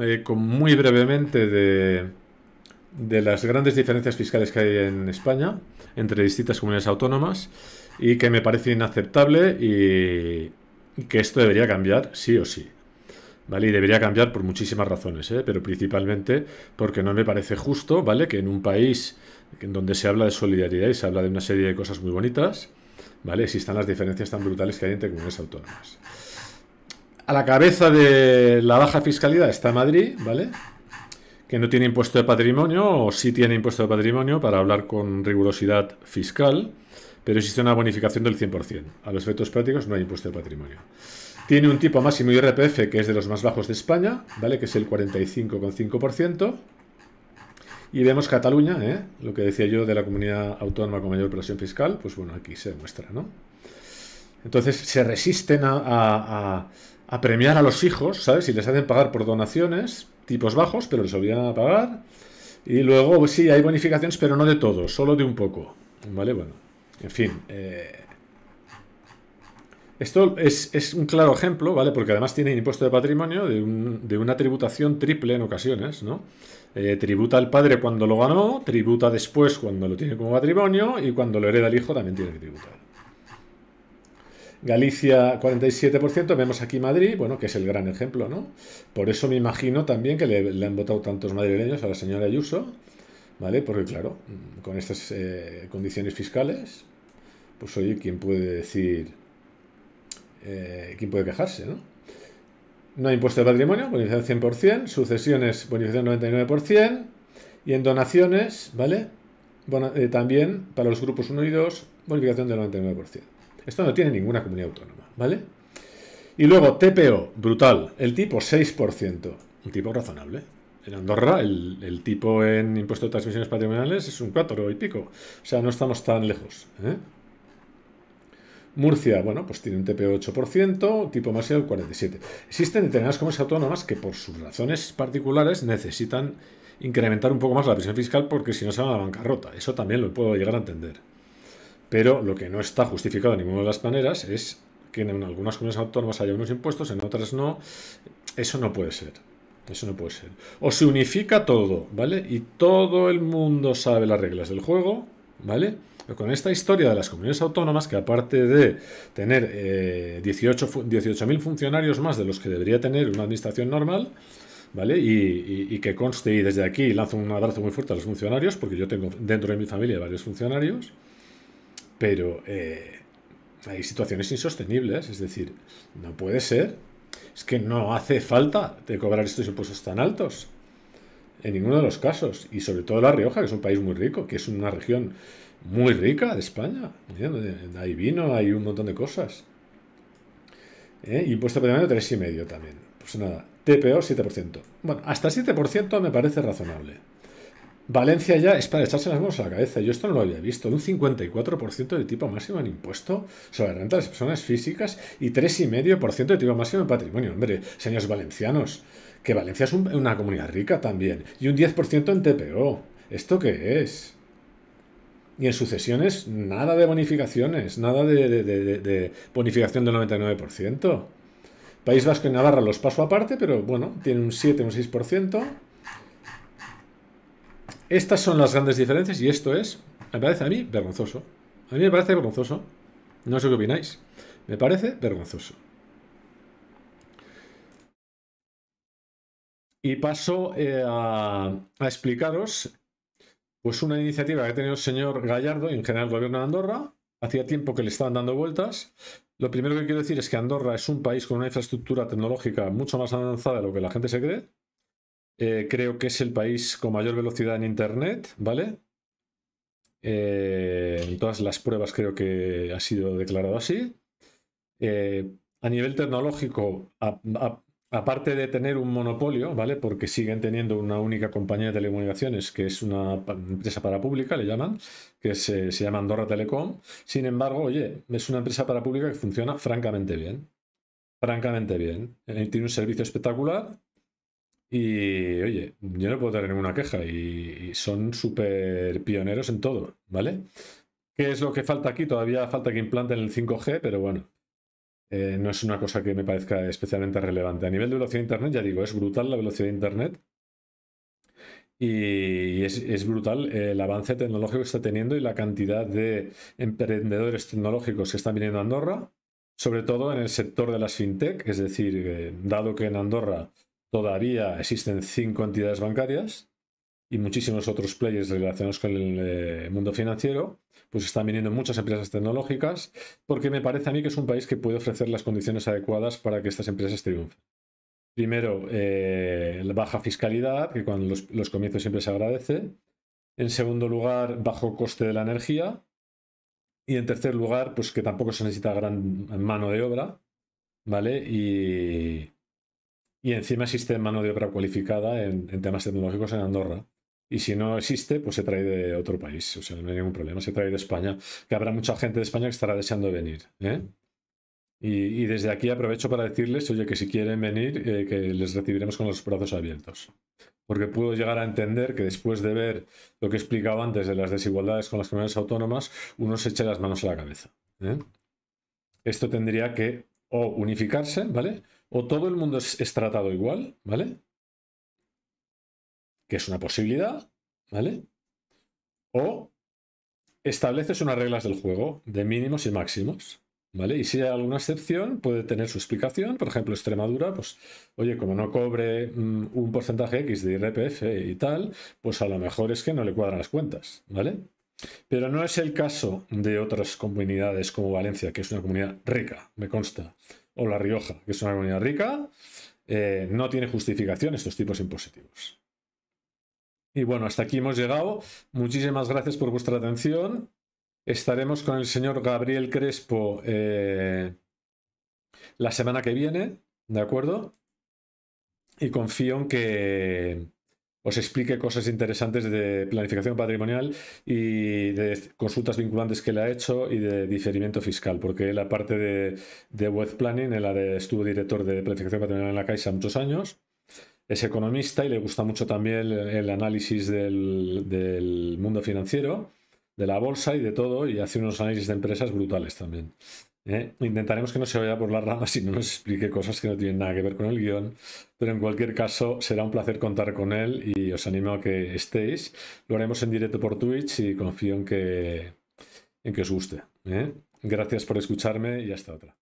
Eh, con muy brevemente de, las grandes diferencias fiscales que hay en España entre distintas comunidades autónomas y que me parece inaceptable y, que esto debería cambiar sí o sí. ¿Vale? Y debería cambiar por muchísimas razones, ¿eh? pero principalmente porque no me parece justo, ¿vale? Que en un país donde se habla de solidaridad y se habla de una serie de cosas muy bonitas, ¿vale? Existan las diferencias tan brutales que hay entre comunidades autónomas. A la cabeza de la baja fiscalidad está Madrid, ¿vale? Que no tiene impuesto de patrimonio, o sí tiene impuesto de patrimonio para hablar con rigurosidad fiscal, pero existe una bonificación del 100%. A los efectos prácticos no hay impuesto de patrimonio. Tiene un tipo máximo IRPF que es de los más bajos de España, ¿vale? Que es el 45,5%. Y vemos Cataluña, ¿eh? lo que decía yo de la comunidad autónoma con mayor presión fiscal, pues bueno, aquí se demuestra, ¿no? Entonces se resisten a, a premiar a los hijos, ¿sabes? Si les hacen pagar por donaciones, tipos bajos, pero les obligan a pagar. Y luego, pues sí, hay bonificaciones, pero no de todo, solo de un poco. ¿Vale? Bueno, en fin. Eh, esto es, un claro ejemplo, ¿vale? Porque además tiene impuesto de patrimonio de, una tributación triple en ocasiones, ¿no? Eh, tributa al padre cuando lo ganó, tributa después cuando lo tiene como patrimonio y cuando lo hereda el hijo también tiene que tributar. Galicia 47%, vemos aquí Madrid, bueno, que es el gran ejemplo, ¿no? Por eso me imagino también que le, han votado tantos madrileños a la señora Ayuso, ¿vale? Porque claro, mm, con estas eh, condiciones fiscales, pues oye, ¿quién puede decir, eh, quién puede quejarse, ¿no? hay impuesto de patrimonio, bonificación 100%, sucesiones, bonificación 99%, y en donaciones, ¿vale? Eh, también para los grupos 1 y 2, bonificación del 99%. Esto no tiene ninguna comunidad autónoma, ¿vale? Y luego, TPO, brutal. El tipo 6%. Un tipo razonable. En Andorra, el, tipo en impuesto de transmisiones patrimoniales es un 4 y pico. O sea, no estamos tan lejos. ¿eh? Murcia, bueno, pues tiene un TPO 8%, tipo más el 47%. Existen determinadas comunidades autónomas que por sus razones particulares necesitan incrementar un poco más la presión fiscal porque si no se van a la bancarrota. Eso también lo puedo llegar a entender. Pero lo que no está justificado de ninguna de las maneras es que en algunas comunidades autónomas haya unos impuestos, en otras no. Eso no puede ser. Eso no puede ser. O se unifica todo, ¿vale? Y todo el mundo sabe las reglas del juego, ¿vale? Pero con esta historia de las comunidades autónomas, que aparte de tener 18.000 eh, funcionarios más de los que debería tener una administración normal, ¿vale? Y, y, que conste, y desde aquí lanzo un abrazo muy fuerte a los funcionarios, porque yo tengo dentro de mi familia varios funcionarios, pero eh, hay situaciones insostenibles, es decir, no puede ser. Es que no hace falta cobrar estos impuestos tan altos. En ninguno de los casos. Y sobre todo La Rioja, que es un país muy rico, que es una región muy rica de España. ¿eh? Hay vino, hay un montón de cosas. ¿Eh? Impuesto y 3,5 también. Pues nada, TPO 7%. Bueno, hasta 7% me parece razonable. Valencia ya es para echarse las manos a la cabeza. Yo esto no lo había visto. Un 54% de tipo máximo en impuesto sobre renta de las personas físicas y 3,5% de tipo máximo en patrimonio. Hombre, señores valencianos, que Valencia es una comunidad rica también. Y un 10% en TPO. ¿Esto qué es? Y en sucesiones, nada de bonificaciones, nada de, de bonificación del 99%. País Vasco y Navarra los paso aparte, pero bueno, tienen un 7, un 6%. Estas son las grandes diferencias y esto es, me parece a mí, vergonzoso. A mí me parece vergonzoso. No sé qué opináis. Me parece vergonzoso. Y paso eh, a, explicaros pues una iniciativa que ha tenido el señor Gallardo y en general el gobierno de Andorra. Hacía tiempo que le estaban dando vueltas. Lo primero que quiero decir es que Andorra es un país con una infraestructura tecnológica mucho más avanzada de lo que la gente se cree. Eh, creo que es el país con mayor velocidad en Internet, ¿vale? Eh, en todas las pruebas creo que ha sido declarado así. Eh, a nivel tecnológico, aparte de tener un monopolio, ¿vale? Porque siguen teniendo una única compañía de telecomunicaciones, que es una empresa para pública, le llaman, que se, llama Andorra Telecom. Sin embargo, oye, es una empresa para pública que funciona francamente bien. Francamente bien. tiene un servicio espectacular y oye, yo no puedo tener ninguna queja y, son súper pioneros en todo, ¿vale? ¿Qué es lo que falta aquí? Todavía falta que implanten el 5G, pero bueno, eh, no es una cosa que me parezca especialmente relevante. A nivel de velocidad de Internet, ya digo, es brutal la velocidad de Internet y es, brutal el avance tecnológico que está teniendo y la cantidad de emprendedores tecnológicos que están viniendo a Andorra, sobre todo en el sector de las fintech, es decir, eh, dado que en Andorra todavía existen cinco entidades bancarias y muchísimos otros players relacionados con el eh, mundo financiero, pues están viniendo muchas empresas tecnológicas, porque me parece a mí que es un país que puede ofrecer las condiciones adecuadas para que estas empresas triunfen. Primero, eh, la baja fiscalidad, que cuando los, los comienzos siempre se agradece. En segundo lugar, bajo coste de la energía. Y en tercer lugar, pues que tampoco se necesita gran mano de obra, ¿vale? Y, y encima existe mano de obra cualificada en, temas tecnológicos en Andorra. Y si no existe, pues se trae de otro país. O sea, no hay ningún problema. Se trae de España. Que habrá mucha gente de España que estará deseando venir. ¿eh? Y, desde aquí aprovecho para decirles, oye, que si quieren venir, eh, que les recibiremos con los brazos abiertos. Porque puedo llegar a entender que después de ver lo que he explicado antes de las desigualdades con las comunidades autónomas, uno se eche las manos a la cabeza. ¿eh? Esto tendría que o unificarse, ¿vale? o todo el mundo es, tratado igual, ¿vale? Que es una posibilidad, ¿vale? O estableces unas reglas del juego de mínimos y máximos. ¿Vale? Y si hay alguna excepción, puede tener su explicación. Por ejemplo, Extremadura, pues, oye, como no cobre mm, un porcentaje X de IRPF y tal, pues a lo mejor es que no le cuadran las cuentas, ¿vale? Pero no es el caso de otras comunidades como Valencia, que es una comunidad rica, me consta o La Rioja, que es una comunidad rica, eh, no tiene justificación estos tipos impositivos. Y bueno, hasta aquí hemos llegado. Muchísimas gracias por vuestra atención. Estaremos con el señor Gabriel Crespo eh, la semana que viene, ¿de acuerdo? Y confío en que, os explique cosas interesantes de planificación patrimonial y de consultas vinculantes que le ha hecho y de diferimiento fiscal, porque la parte de, web planning, él estuvo director de planificación patrimonial en la Caixa muchos años, es economista y le gusta mucho también el, análisis del, del mundo financiero, de la bolsa y de todo, y hace unos análisis de empresas brutales también. ¿eh? intentaremos que no se vaya por las ramas y no nos explique cosas que no tienen nada que ver con el guión, pero en cualquier caso será un placer contar con él y os animo a que estéis. Lo haremos en directo por Twitch y confío en que, en que os guste. ¿eh? Gracias por escucharme y hasta otra.